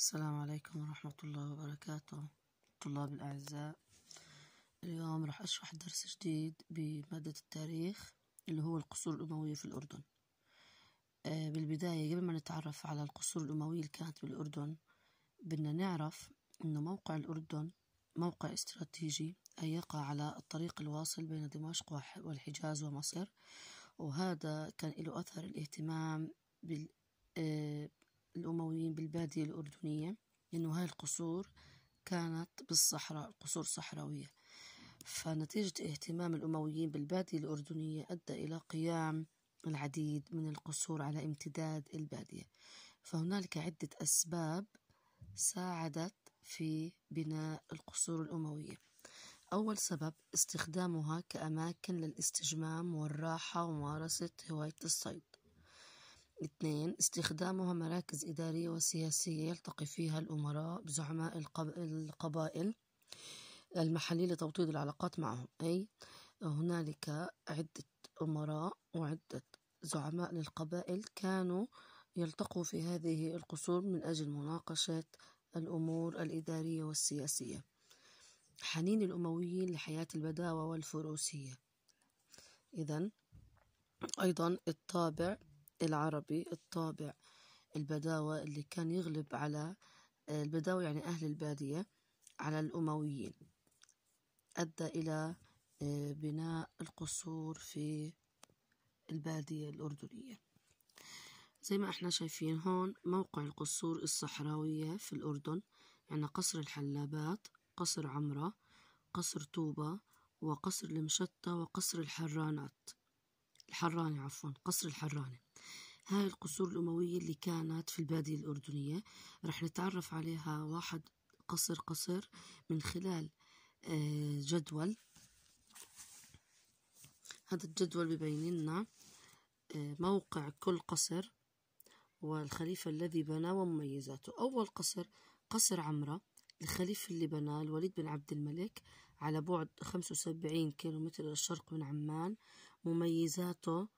السلام عليكم ورحمة الله وبركاته طلاب الأعزاء اليوم راح أشرح درس جديد بمادة التاريخ اللي هو القصور الأموية في الأردن آه بالبداية قبل ما نتعرف على القصور الأموية اللي كانت بالأردن بدنا نعرف أنه موقع الأردن موقع استراتيجي أي يقع على الطريق الواصل بين دمشق والحجاز ومصر وهذا كان له أثر الاهتمام بال آه الأمويين بالبادية الأردنية لأنه هاي القصور كانت بالصحراء قصور صحراوية فنتيجة اهتمام الأمويين بالبادية الأردنية أدى إلى قيام العديد من القصور على امتداد البادية فهنالك عدة أسباب ساعدت في بناء القصور الأموية أول سبب استخدامها كأماكن للاستجمام والراحة وممارسة هواية الصيد اثنين استخدامها مراكز إدارية وسياسية يلتقي فيها الأمراء بزعماء القبائل المحلية لتوطيد العلاقات معهم أي هنالك عدة أمراء وعدة زعماء للقبائل كانوا يلتقوا في هذه القصور من أجل مناقشة الأمور الإدارية والسياسية حنين الأمويين لحياة البداوة والفروسية إذا أيضا الطابع العربي الطابع البداوة اللي كان يغلب على آه، البداوة يعني أهل البادية على الأمويين أدى إلى آه، بناء القصور في البادية الأردنية زي ما احنا شايفين هون موقع القصور الصحراوية في الأردن عنا يعني قصر الحلابات قصر عمرة قصر طوبة وقصر المشتة وقصر الحرانات الحراني عفوا قصر الحراني هاي القصور الأموية اللي كانت في البادية الأردنية رح نتعرف عليها واحد قصر قصر من خلال آه، جدول هذا الجدول ببين لنا آه، موقع كل قصر والخليفة الذي بناه ومميزاته أول قصر قصر عمرة الخليفة اللي بناه الوليد بن عبد الملك على بعد 75 كيلومتر إلى الشرق من عمان مميزاته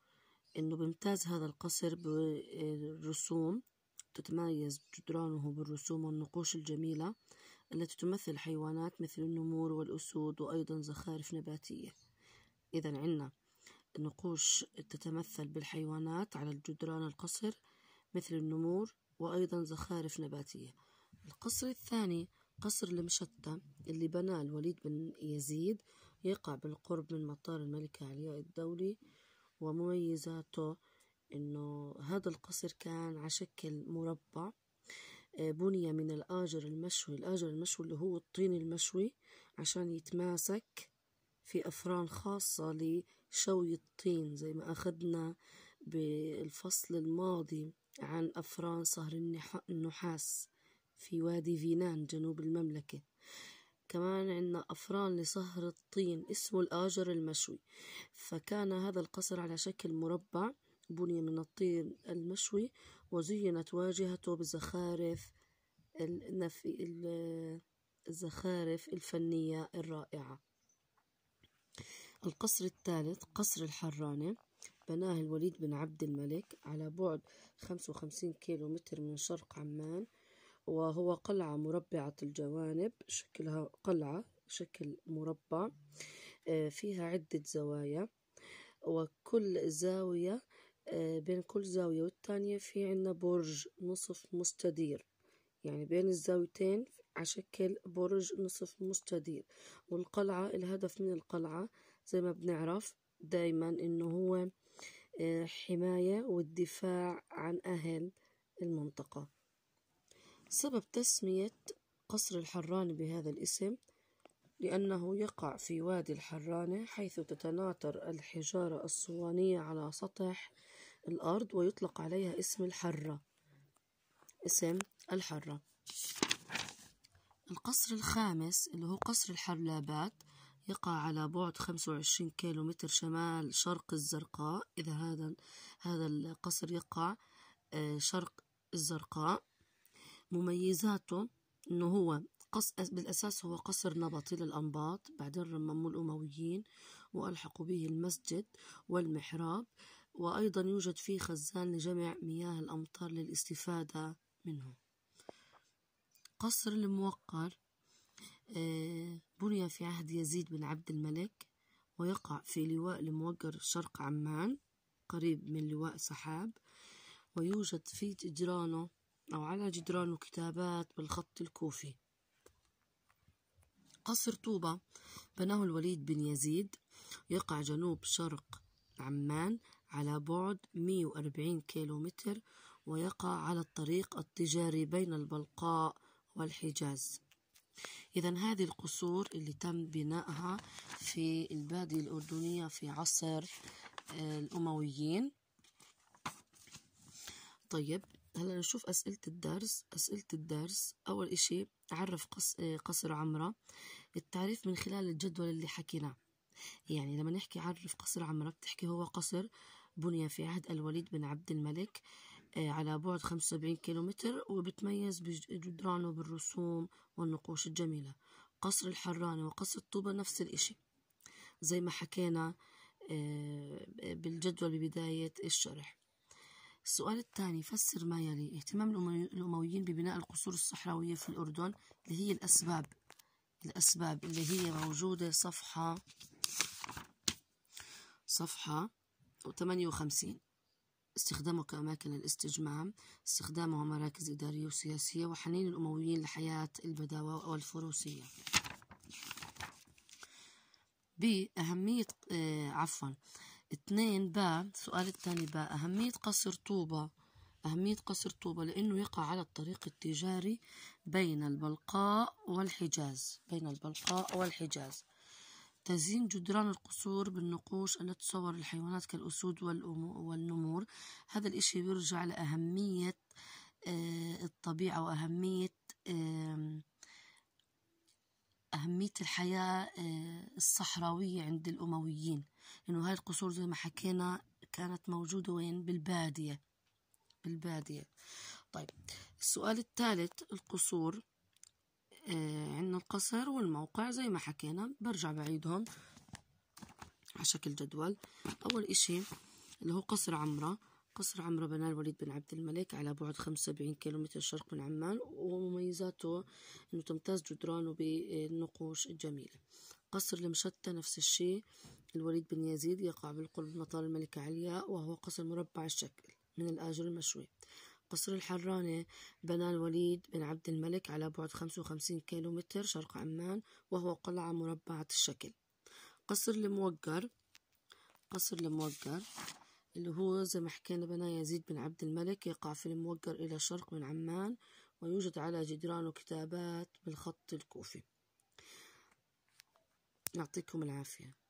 إنه بيمتاز هذا القصر بالرسوم تتميز جدرانه بالرسوم والنقوش الجميلة التي تمثل حيوانات مثل النمور والأسود وأيضا زخارف نباتية إذا عنا نقوش تتمثل بالحيوانات على الجدران القصر مثل النمور وأيضا زخارف نباتية القصر الثاني قصر المشتة اللي بناه الوليد بن يزيد يقع بالقرب من مطار الملكة علياء الدولي ومميزاته إنه هذا القصر كان على شكل مربع آه، بني من الآجر المشوي الآجر المشوي اللي هو الطين المشوي عشان يتماسك في أفران خاصة لشوي الطين زي ما أخذنا بالفصل الماضي عن أفران صهر النحاس في وادي فينان جنوب المملكة كمان عندنا أفران لصهر الطين اسمه الآجر المشوي فكان هذا القصر على شكل مربع بني من الطين المشوي وزينت واجهته بزخارف الزخارف الفنية الرائعة القصر الثالث قصر الحرانة بناه الوليد بن عبد الملك على بعد 55 كيلو متر من شرق عمان وهو قلعة مربعة الجوانب شكلها قلعة شكل مربع آه، فيها عدة زوايا وكل زاوية آه، بين كل زاوية والتانية في عنا برج نصف مستدير يعني بين الزاويتين على شكل برج نصف مستدير والقلعة الهدف من القلعة زي ما بنعرف دايما انه هو آه، حماية والدفاع عن أهل المنطقة سبب تسمية قصر الحراني بهذا الاسم لأنه يقع في وادي الحرانة حيث تتناثر الحجارة الصوانية على سطح الأرض ويطلق عليها اسم الحرة اسم الحرة القصر الخامس اللي هو قصر الحرلابات يقع على بعد 25 كيلو متر شمال شرق الزرقاء إذا هذا هذا القصر يقع آه، شرق الزرقاء مميزاته انه هو قص بالاساس هو قصر نبطي للانباط بعدين رمموه الامويين والحقوا به المسجد والمحراب وايضا يوجد فيه خزان لجمع مياه الامطار للاستفاده منه قصر الموقر آه، بني في عهد يزيد بن عبد الملك ويقع في لواء الموقر شرق عمان قريب من لواء سحاب ويوجد في جدرانه أو على جدران كتابات بالخط الكوفي قصر طوبة بناه الوليد بن يزيد يقع جنوب شرق عمان على بعد 140 كيلومتر ويقع على الطريق التجاري بين البلقاء والحجاز إذا هذه القصور اللي تم بنائها في البادية الأردنية في عصر آه، الأمويين طيب هلا آه، نشوف أسئلة الدرس أسئلة الدرس أول إشي عرف قص... آه، قصر عمرة التعريف من خلال الجدول اللي حكيناه يعني لما نحكي عرف قصر عمرة بتحكي هو قصر بني في عهد الوليد بن عبد الملك آه، على بعد 75 كيلومتر وبتميز بجدرانه بالرسوم والنقوش الجميلة قصر الحرانة وقصر طوبة نفس الإشي زي ما حكينا بالجدول ببداية الشرح السؤال الثاني فسر ما يلي اهتمام الأمويين ببناء القصور الصحراوية في الأردن اللي هي الأسباب الأسباب اللي هي موجودة صفحة صفحة 58 استخدامه كأماكن الاستجمام استخدامه مراكز إدارية وسياسية وحنين الأمويين لحياة البداوة والفروسية بأهمية آه عفوا اثنين باء السؤال الثاني باء أهمية قصر طوبة أهمية قصر طوبة لأنه يقع على الطريق التجاري بين البلقاء والحجاز بين البلقاء والحجاز تزيين جدران القصور بالنقوش التي تصور الحيوانات كالأسود والنمور هذا الإشي بيرجع لأهمية آه، الطبيعة وأهمية أهمية الحياة آه، الصحراوية عند الأمويين لأنه هاي القصور زي ما حكينا كانت موجودة وين بالبادية بالبادية طيب السؤال الثالث القصور آه، عندنا القصر والموقع زي ما حكينا برجع بعيدهم على شكل جدول أول إشي اللي هو قصر عمرة قصر عمرو بناه الوليد بن عبد الملك على بعد 75 كيلومتر شرق من عمان ومميزاته أنه تمتاز جدرانه بالنقوش الجميلة قصر المشتى نفس الشيء الوليد بن يزيد يقع بالقرب من مطار الملكة علياء وهو قصر مربع الشكل من الآجر المشوي قصر الحرانة بنى الوليد بن عبد الملك على بعد 55 كيلومتر شرق عمان وهو قلعة مربعة الشكل قصر الموقر قصر الموقر اللي هو زي ما حكينا بنا يزيد بن عبد الملك يقع في الموقر إلى الشرق من عمان ويوجد على جدرانه كتابات بالخط الكوفي يعطيكم العافية